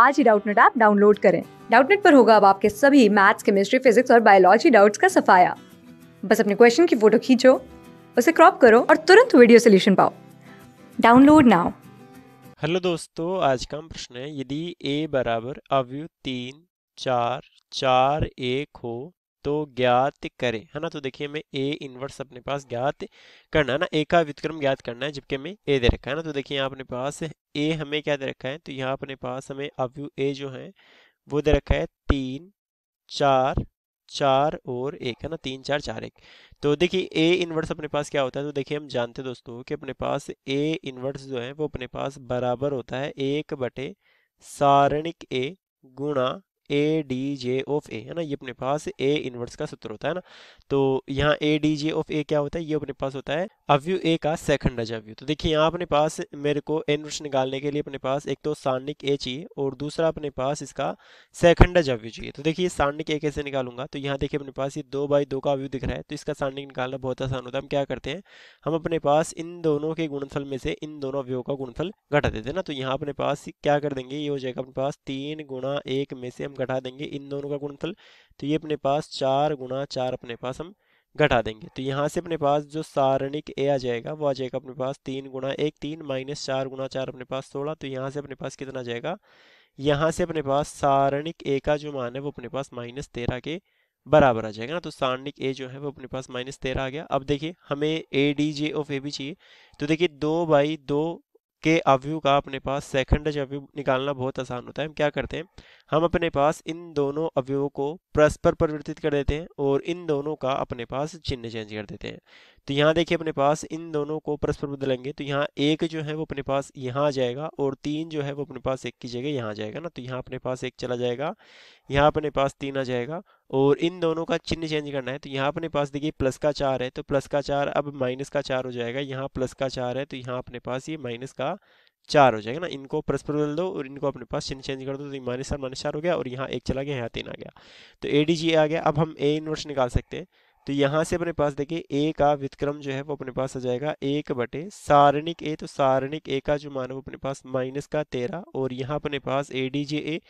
आज ही Doubtnut app download करें डाउटनेट पर होगा अब आपके सभी मैथ्स केमिस्ट्री फिजिक्स और बायोलॉजी डाउट्स का सफाया बस अपने क्वेश्चन की फोटो खींचो उसे क्रॉप करो और तुरंत वीडियो सोल्यूशन पाओ डाउनलोड नाउ हेलो दोस्तों आज का प्रश्न है यदि ए बराबर अवयु तीन चार चार एक हो तो ज्ञात करें है ना तो देखिए मैं ए इनवर्स अपने पास ज्ञात करना है ना ए का व्युतक्रम ज्ञात करना है जबकि हमें ए दे रखा है ना तो देखिए यहाँ अपने पास ए हमें क्या दे रखा है तो यहाँ अपने पास हमें अव्यू ए जो है वो दे रखा है तीन चार चार और एक है ना तीन चार चार एक तो देखिए ए इनवर्स अपने पास क्या होता है तो देखिए हम जानते दोस्तों कि अपने पास ए इनवर्स जो है वो अपने पास बराबर होता है एक बटे सारणिक ए गुणा ए डी जे ऑफ ए है ना ये अपने पास ए इन्वर्स का सूत्र होता है ना तो यहाँ ए डी जे ऑफ ए क्या होता है ये अपने पास होता है अव्यू ए का सेकंड अज अव्यू तो देखिए यहाँ अपने पास मेरे को एन रूट्स निकालने के लिए अपने पास एक तो सारणिक ए चाहिए और दूसरा अपने पास इसका सेकंड अज अव्यू चाहिए तो देखिए सारणिक ए कैसे निकालूंगा तो यहाँ देखिए अपने पास ये दो बाई दो का अव्यू दिख रहा है तो इसका सारणिक निकालना बहुत आसान होता है हम क्या करते हैं हम अपने पास इन दोनों के गुणफल में से इन दोनों अव्यू का गुणफल घटा देते हैं ना तो यहाँ अपने पास क्या कर देंगे ये हो जाएगा अपने पास तीन गुणा एक में से हम घटा देंगे इन दोनों का गुणफल तो ये अपने पास चार गुणा चार अपने पास हम घटा देंगे तो यहाँ से अपने पास जो सारणिक ए आ जाएगा वो आ जाएगा अपने पास तीन गुणा एक तीन माइनस चार गुणा चार अपने पास सोलह तो यहाँ से अपने पास कितना जाएगा यहाँ से अपने पास सारणिक ए का जो मान है वो अपने पास माइनस तेरह के बराबर आ जाएगा ना तो सारणिक ए जो है वो अपने पास माइनस तेरह आ गया अब देखिए हमें ए डी जे ऑफ ए भी चाहिए तो देखिए दो बाई दो के अव्यू का अपने पास सेकंड अव्यू निकालना बहुत आसान होता है हम क्या करते हैं हम अपने पास इन दोनों अवयवों को परस्पर परिवर्तित कर देते हैं और इन दोनों का अपने पास चिन्ह चेंज कर देते हैं तो यहाँ देखिए अपने पास इन दोनों को परस्पर बदलेंगे तो यहाँ एक जो है वो अपने पास यहाँ आ जाएगा और तीन जो है वो अपने पास एक की जगह यहाँ आ जाएगा ना तो यहाँ अपने पास एक चला जाएगा यहाँ अपने पास तीन आ जाएगा और इन दोनों का चिन्ह चेंज करना है तो यहाँ अपने पास देखिए प्लस का चार है तो प्लस का चार अब माइनस का चार हो जाएगा यहाँ प्लस का चार है तो यहाँ अपने पास ये माइनस का चार हो जाएगा ना इनको परस्पर बदल दो और इनको अपने पास चिन्ह चेंज कर दो तो माइनस चार माइनस चार हो गया और यहाँ एक चला गया यहाँ तीन आ गया तो ए डी जी आ गया अब हम ए इनवर्स निकाल सकते हैं तो यहाँ से अपने पास देखिए ए का व्युतक्रम जो है वो अपने पास आ जाएगा एक बटे सारणिक ए तो सारणिक ए का जो मान वो अपने पास माइनस का तेरह और यहाँ अपने पास ए डी जे ए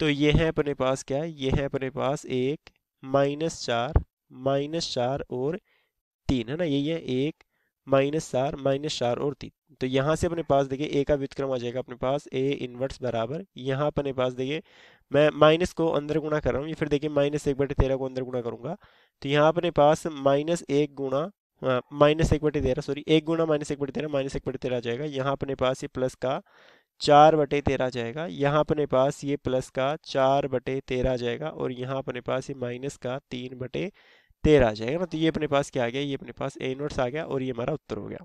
तो ये है अपने पास क्या है ये है अपने पास एक माइनस चार माइनस चार और तीन है ना यही है एक माइनस चार माइनस चार और तीन तो यहाँ से अपने पास देखिए ए का व्युतक्रम आ जाएगा अपने पास ए इनवर्ट्स बराबर यहाँ अपने पास देखिए मैं माइनस को अंदर गुणा कर रहा हूँ ये फिर देखिए माइनस एक बटे तेरह को अंदर गुणा करूँगा तो यहाँ अपने पास माइनस एक गुणा माइनस एक बटे तेरह सॉरी एक गुणा माइनस एक बटे तेरह माइनस एक बटे तेरह आ जाएगा यहाँ अपने पास ये प्लस का चार बटे तेरह जाएगा यहाँ अपने पास ये प्लस का चार बटे तेरह जाएगा और यहाँ अपने पास ये माइनस का तीन बटे तेरह आ जाएगा ना तो ये अपने पास क्या आ गया ये अपने पास ए इनवर्स आ गया और ये हमारा उत्तर हो गया